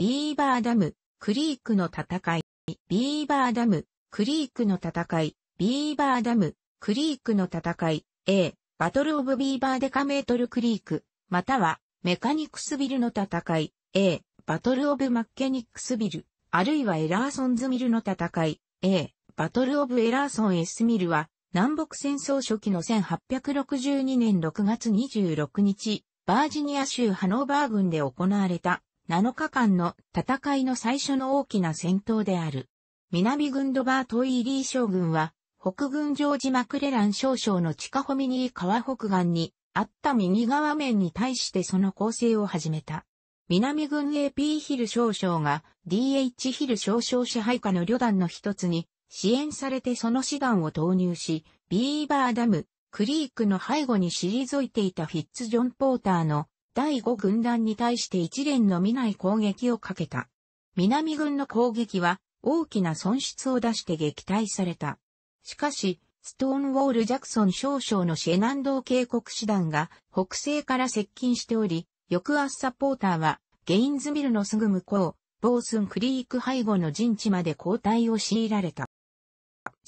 ビーバーダム、クリークの戦い、ビーバーダム、クリークの戦い、ビーバーダム、クリークの戦い、A、バトルオブビーバーデカメートルクリーク、または、メカニクスビルの戦い、A、バトルオブマッケニックスビル、あるいはエラーソンズミルの戦い、A、バトルオブエラーソン S ミルは、南北戦争初期の1862年6月26日、バージニア州ハノーバー軍で行われた7日間の戦いの最初の大きな戦闘である。南軍ドバートイーリー将軍は、北軍ジョージ・マクレラン少将の地下ホミニー川北岸にあった右側面に対してその攻勢を始めた。南軍 AP ヒル少将が DH ヒル少将支配下の旅団の一つに支援されてその師団を投入し、ビーバーダム、クリークの背後に退いていたフィッツ・ジョン・ポーターの第5軍団に対して一連の見ない攻撃をかけた。南軍の攻撃は大きな損失を出して撃退された。しかし、ストーンウォール・ジャクソン少将のシェナンドー警告師団が北西から接近しており、翌朝サポーターはゲインズミルのすぐ向こう、ボースンクリーク背後の陣地まで交代を強いられた。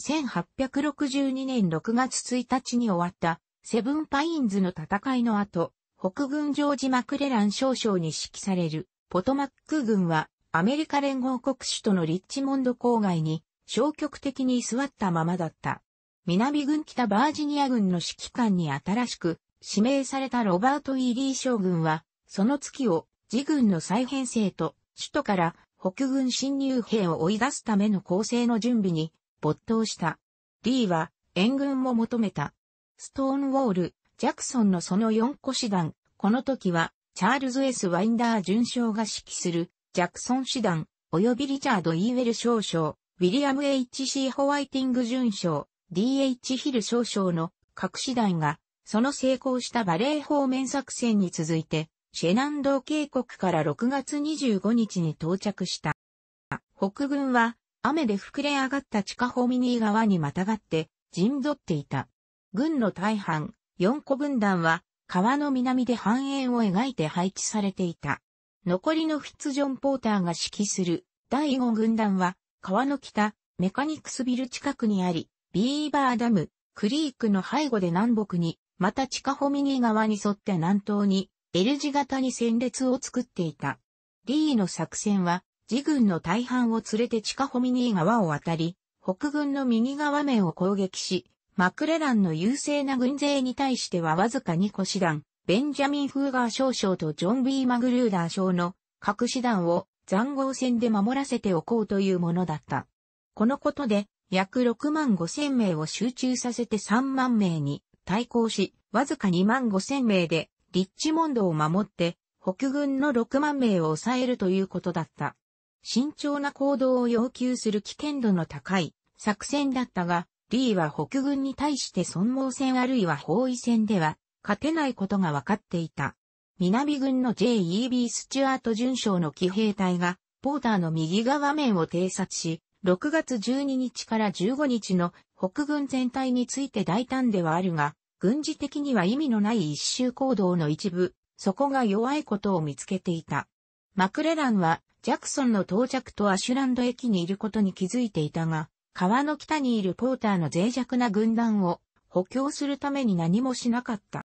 1862年6月1日に終わったセブンパインズの戦いの後、北軍ジョージ・マクレラン少将に指揮されるポトマック軍はアメリカ連合国首都のリッチモンド郊外に消極的に居座ったままだった。南軍北バージニア軍の指揮官に新しく指名されたロバート・イーリー将軍は、その月を自軍の再編成と首都から北軍侵入兵を追い出すための攻勢の準備に没頭した。リーは援軍も求めた。ストーンウォール、ジャクソンのその4個師団、この時は、チャールズ・ S・ ワインダー准将が指揮する、ジャクソン師団、及びリチャード・イーウェル少将、ウィリアム・ H.C. ホワイティング准将、D.H. ヒル少将の各師団が、その成功したバレー方面作戦に続いて、シェナンドー渓谷から6月25日に到着した。北軍は雨で膨れ上がった地下ホミニー川にまたがって陣取っていた。軍の大半、4個軍団は川の南で半円を描いて配置されていた。残りのフィッツジョン・ポーターが指揮する第5軍団は川の北、メカニクスビル近くにあり、ビーバーダム、クリークの背後で南北に、また地下ホミニー川に沿って南東に L 字型に戦列を作っていた。D の作戦は、自軍の大半を連れて地下ホミニー川を渡り、北軍の右側面を攻撃し、マクレランの優勢な軍勢に対してはわずか2個師団、ベンジャミン・フーガー少将とジョン・ B・ マグルーダー将の各師団を残壕戦で守らせておこうというものだった。このことで、約6万5千名を集中させて3万名に対抗し、わずか2万5千名で、リッチモンドを守って、北軍の6万名を抑えるということだった。慎重な行動を要求する危険度の高い作戦だったが、リーは北軍に対して損耗戦あるいは包囲戦では勝てないことが分かっていた。南軍の J.E.B. スチュアート巡将の騎兵隊がポーターの右側面を偵察し、6月12日から15日の北軍全体について大胆ではあるが、軍事的には意味のない一周行動の一部、そこが弱いことを見つけていた。マクレランはジャクソンの到着とアシュランド駅にいることに気づいていたが、川の北にいるポーターの脆弱な軍団を補強するために何もしなかった。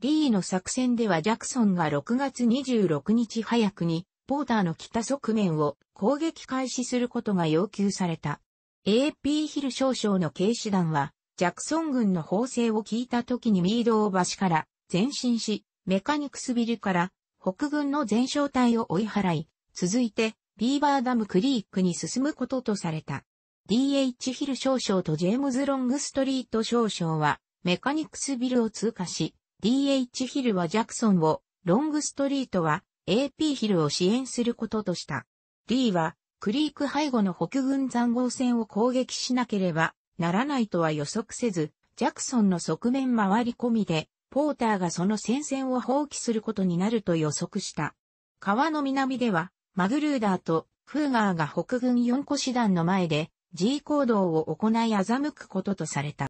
リーの作戦ではジャクソンが6月26日早くにポーターの北側面を攻撃開始することが要求された。AP ヒル少将の警視団は、ジャクソン軍の砲声を聞いた時にミードを橋から前進し、メカニクスビルから北軍の前哨隊を追い払い、続いてビーバーダムクリークに進むこととされた。DH ヒル少将とジェームズ・ロングストリート少将は、メカニクスビルを通過し、DH ヒルはジャクソンを、ロングストリートは AP ヒルを支援することとした。リーは、クリーク背後の北軍残壕戦を攻撃しなければならないとは予測せず、ジャクソンの側面回り込みで、ポーターがその戦線を放棄することになると予測した。川の南では、マグルーダーとフーガーが北軍4個師団の前で G 行動を行い欺くこととされた。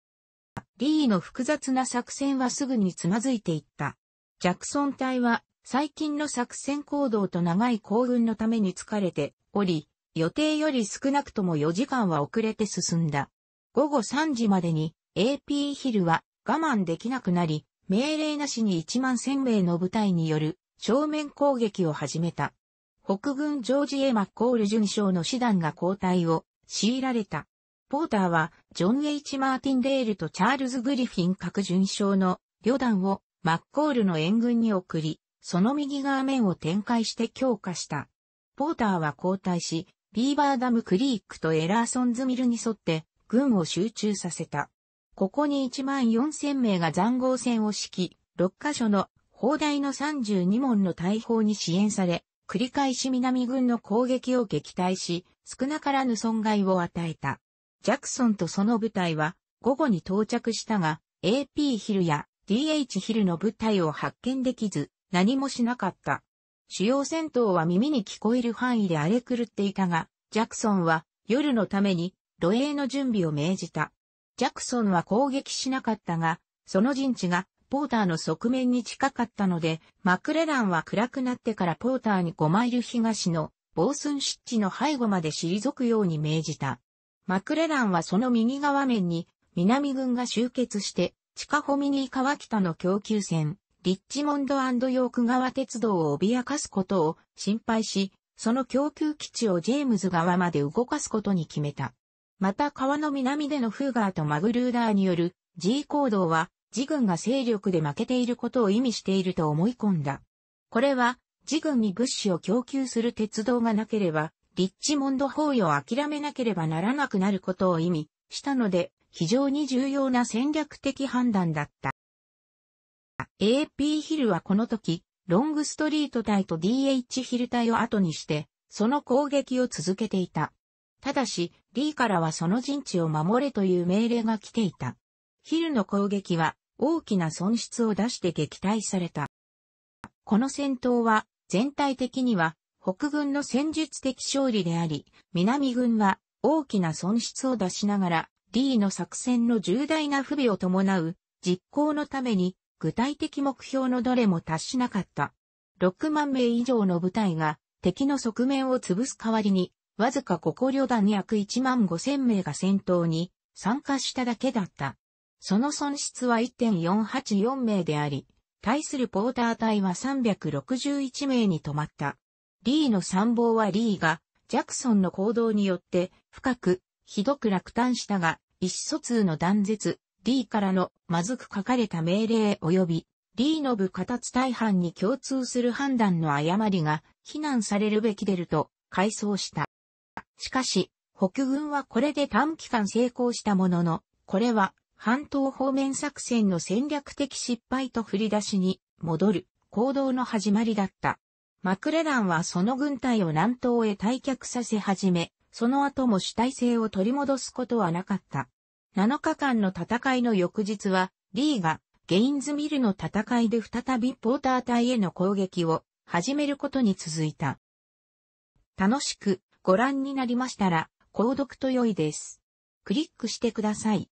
リーの複雑な作戦はすぐにつまずいていった。ジャクソン隊は最近の作戦行動と長い行軍のために疲れており、予定より少なくとも4時間は遅れて進んだ。午後3時までに AP ヒルは我慢できなくなり、命令なしに1万1000名の部隊による正面攻撃を始めた。北軍ジョージ・エマッコール准将の師団が交代を強いられた。ポーターは、ジョン・ H・ マーティンデールとチャールズ・グリフィン各巡将の旅団をマッコールの援軍に送り、その右側面を展開して強化した。ポーターは交代し、ビーバーダムクリークとエラーソンズミルに沿って軍を集中させた。ここに1万4000名が残壕戦を敷き、6カ所の砲台の32門の大砲に支援され、繰り返し南軍の攻撃を撃退し、少なからぬ損害を与えた。ジャクソンとその部隊は午後に到着したが、AP ヒルや DH ヒルの部隊を発見できず、何もしなかった。主要戦闘は耳に聞こえる範囲で荒れ狂っていたが、ジャクソンは夜のために露営の準備を命じた。ジャクソンは攻撃しなかったが、その陣地がポーターの側面に近かったので、マクレランは暗くなってからポーターに5マイル東のボースン湿地の背後まで退くように命じた。マクレランはその右側面に南軍が集結して、地下ホミニー川北の供給船、リッチモンドヨーク川鉄道を脅かすことを心配し、その供給基地をジェームズ川まで動かすことに決めた。また川の南でのフーガーとマグルーダーによる G 行動は、自軍が勢力で負けていることを意味していると思い込んだ。これは、自軍に物資を供給する鉄道がなければ、リッチモンド包囲を諦めなければならなくなることを意味したので、非常に重要な戦略的判断だった。AP ヒルはこの時、ロングストリート隊と DH ヒル隊を後にして、その攻撃を続けていた。ただし、リーからはその陣地を守れという命令が来ていた。ヒルの攻撃は大きな損失を出して撃退された。この戦闘は全体的には北軍の戦術的勝利であり、南軍は大きな損失を出しながら、D の作戦の重大な不備を伴う実行のために具体的目標のどれも達しなかった。6万名以上の部隊が敵の側面を潰す代わりに、わずか5個旅団約1万5千名が戦闘に参加しただけだった。その損失は1.484名であり、対するポーター隊は361名に止まった。リーの参謀はリーが、ジャクソンの行動によって、深く、ひどく落胆したが、意思疎通の断絶、リーからの、まずく書かれた命令及び、リーの部下達大半に共通する判断の誤りが、非難されるべきでると、回想した。しかし、北軍はこれで短期間成功したものの、これは半島方面作戦の戦略的失敗と振り出しに戻る行動の始まりだった。マクレランはその軍隊を南東へ退却させ始め、その後も主体性を取り戻すことはなかった。7日間の戦いの翌日は、リーがゲインズミルの戦いで再びポーター隊への攻撃を始めることに続いた。楽しくご覧になりましたら、購読と良いです。クリックしてください。